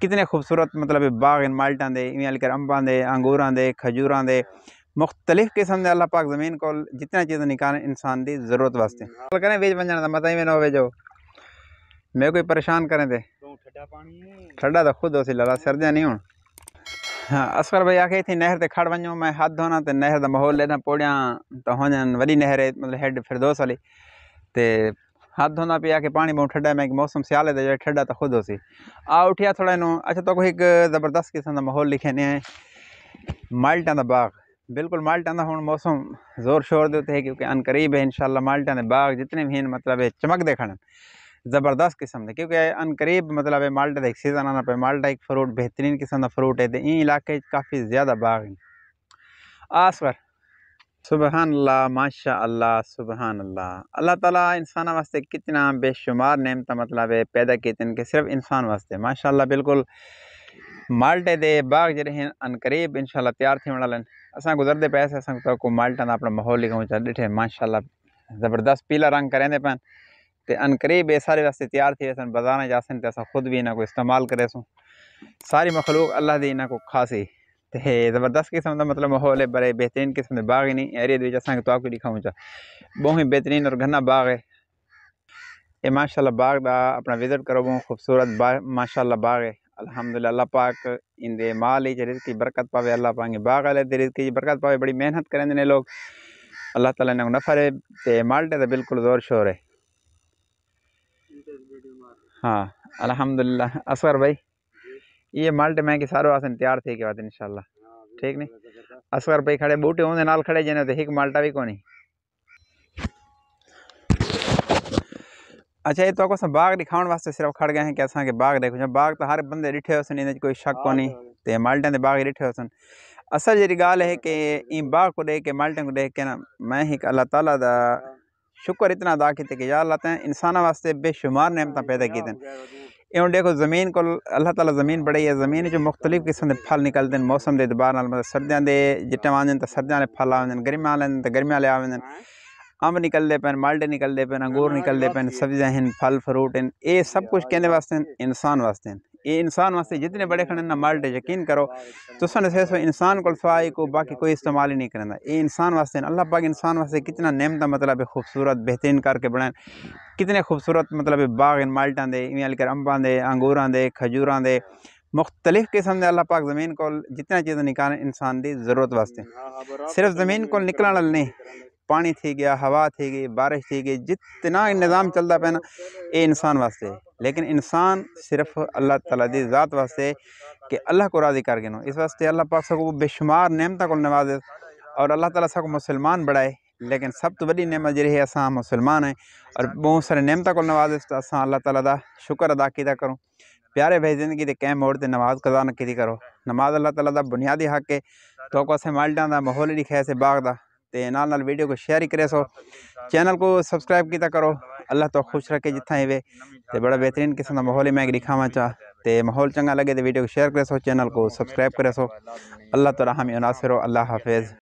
कितने खूबसूरत मतलब बाग माल्टा दे इवें अलकर अम्बां दे अंगूर दे खजूर दे मुख्तलिफ़ किस्म के अल्लाह पाक ज़मीन को जितना चीज़ निकाल इंसान की ज़रूरत वास्ते करें वेज बन जाने मता ई न वेझो मैं कोई परेशान करें तो ठंडा तो खुद उसी लड़ा सरदियां नहीं हूँ हाँ असकर भाई आखे इतनी नहर से खड़ वञो मैं हाथ धोना तो नहर का माहौल लेना पौड़ियाँ तो जाए वही नहर मतलब हेड फिरदोस वाली तो हाथ धोना पिया कि पानी बहुत ठंडा में कि मौसम सियाल दे जाए ठंडा तो खुद हो सी आ उठिया थोड़ा इन अच्छा तो कोई एक ज़बरदस्त किस्म का माहौल लिखे ने माल्टा का बाग बिल्कुल माल्टा का हूँ मौसम जोर शोर देते है क्योंकि अन करीब है इनशाला माल्टा के बाग जितने भी हैं मतलब है चमक देखन ज़बरदस्त किस्म के क्योंकि अन करीब मतलब है माल्टा का एक सीज़न आना पे माल्टा एक फ्रूट बेहतरीन किस्म का फ्रूट है तो इन इलाके काफ़ी ज़्यादा बाग है आस पर सुबहान अल्लाह माशा अल्लाह सुबहान अल्लाह अल्लाह ताला इंसान वास्ते कितना बेशुमार नेमत मतलब है पैदा किए कि सिर्फ इंसान वास्ते माशा अल्लाह बिल्कुल माल्टे दे बाग जड़े अनकरीब शाला तैयार थे वाला असां पैसे असां माल्टा का अपना माहौल लिखूं छा ॾिठे माशा ज़बरदस्त पीला रंग करें पन अनकरीब ये सारे वास्ते तैयार थे बाज़ार जा सन अस खुद भी बि इन्हनि को इस्तेमाल करे सारी मखलूक अल्लाह की इन्हनि को खासी है ज़बरदस्त किस्म का तो मतलब माहौल है बड़े बेहतरीन किस्म के बाग ਨਹੀਂ एरिया ਦੇ ਵਿੱਚ ਅਸਾਂ ਤੋਂ ਆਪਕੋ ਦਿਖਾਉਂ ਚਾ ਬਹੁਤ ਹੀ ਬਿਹਤਰੀਨ ਔਰ ਘਨਾ ये माशा बाग का अपना विज़िट करो बहुत खूबसूरत बाग माशा बाग है अल्हम्दुलिल्लाह अल्लाह पाक इन माल ही रिज़ की बरकत पावे अल्लाह पांगे बाग वाले रिज़ की बरकत पावे बड़ी मेहनत करें देने लोग अल्लाह तला ने नफर है तो माल्टे तो बिल्कुल ज़ोर शोर है हाँ अल्हम्दुलिल्लाह असर भाई ये ਮਲਟ मैं कि सारे आसन तैयार थे ਕੇ ਬਾਅਦ ਇਨਸ਼ਾਅੱਲਾ ठीक नहीं ਅਸਗਰ भाई खड़े बूटे होने नाल खड़े ਜਨੇ तो एक माल्टा भी कौन अच्छा ये तो आपको बाग दिखाने वास्ते सिर्फ खड़ गए हैं कि असा के बाग देखो बाग तो हर बंदे डिठे होसन इन कोई शक को नहीं हाँ, हाँ, हाँ। माल्टे के बाग डिठे होसन असल जी गाल है कि ई बाग को देख के माल्टे को देख के ना मैं ही अल्लाह तला का शुक्र इतना अदा किते कि यार लाते हैं इंसान वास्ते बेशुमार नेमत पैदा की इवन देखो ज़मीन को अल्लाह ताला ज़मीन बड़ी है ज़मीन जो मुख्तलिफ़ किस्म के फल निकलते हैं मौसम के एतबार मतलब सर्दियाँ के जिट्टे आवन तो सर्दियाँ के फल आवन गर्मियाँ आवन तो गर्मी वाले आवन अंब निकलते पैन माल्टे निकलते पैन अंगूर निकलते पैन सब्जियाँ हैं फल फ्रूट हैं ये सब कुछ कहने वास्ते इंसान वास्ते ये इंसान वास्ते जितने बड़े खड़े ना माल्ट यकीन करो तुसां तो तो सो इंसान को सवाइ को बाक़ी कोई इस्तेमाल ही नहीं करना ये इंसान वास्ते अल्लाह पाक इंसान वास्ते कितना नेमत मतलब खूबसूरत बेहतरीन करके बनाए कितने खूबसूरत मतलब बाग इन माल्टा दे इवें हल्के अंबां दे अंगूर दे खजूर दे मुख्तलिफ़ किस्म अल्लाह पाक ज़मीन को जितना चीज़ निकाल इंसान की ज़रूरत वास्ते हाँ, हाँ, सिर्फ ज़मीन को निकलने नहीं थी गया हवा थी गई बारिश थी गई जितना निज़ाम चलता पे ना ये इंसान वास्ते लेकिन इंसान सिर्फ अल्लाह तला की ज़ात वास्ते कि अल्लाह को राज़ी गए नो इस वास्ते अल्लाह पाक सको बेशुमार नियमत को नवाजे और अल्लाह तला सको मुसलमान बढ़ाए लेकिन सब तो वही नियमत जी है असा मुसलमान है और बहुत सारे नियमत को नवाजे तो असा अल्लाह तला का शुक्र अदा किया करो प्यारे भाई जिंदगी के मोड़ से नमाज कदा न की करो नमाज अल्लाह तला का बुनियादी हक है तो को असें का माहौल लिखा है बाग का ते नाल वीडियो को शेयर ही करे सो चैनल को सब्सक्राइब किता करो अल्लाह तो खुश रखे जितना ही वे ते बड़ा बेहतरीन किस्म का माहौल ही मैं दिखाव चाह ते माहौल चंगा लगे तो वीडियो को शेयर करे सो चैनल को सब्सक्राइब करे सो अल्लाह तो रहा हमी उनासिर अल्लाह हाफिज़